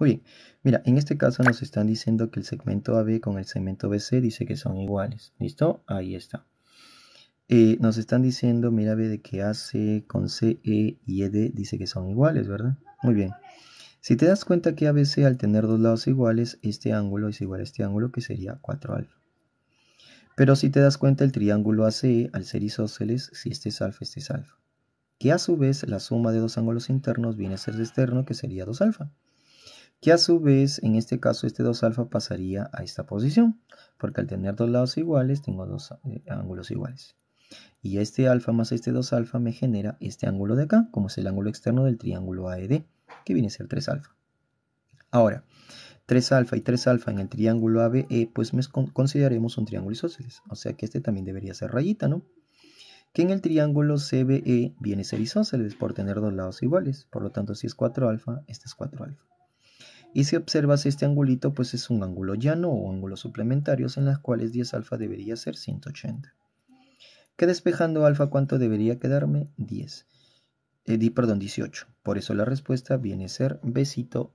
Muy mira, en este caso nos están diciendo que el segmento AB con el segmento BC dice que son iguales. ¿Listo? Ahí está. Eh, nos están diciendo, mira, B de que AC con CE y ED dice que son iguales, ¿verdad? Muy bien. Si te das cuenta que ABC al tener dos lados iguales, este ángulo es igual a este ángulo que sería 4 alfa. Pero si te das cuenta el triángulo ACE al ser isósceles, si este es alfa, este es alfa. Que a su vez la suma de dos ángulos internos viene a ser de externo que sería 2 alfa que a su vez en este caso este 2 alfa pasaría a esta posición, porque al tener dos lados iguales tengo dos eh, ángulos iguales. Y este alfa más este 2 alfa me genera este ángulo de acá, como es el ángulo externo del triángulo AED, que viene a ser 3 alfa. Ahora, 3 alfa y 3 alfa en el triángulo ABE, pues me consideraremos un triángulo isósceles, o sea que este también debería ser rayita, ¿no? que en el triángulo CBE viene a ser isósceles por tener dos lados iguales, por lo tanto si es 4 alfa, este es 4 alfa. Y si observas este angulito, pues es un ángulo llano o ángulos suplementarios en las cuales 10 alfa debería ser 180. Que despejando alfa, ¿cuánto debería quedarme? 10. Eh, perdón, 18. Por eso la respuesta viene a ser besito.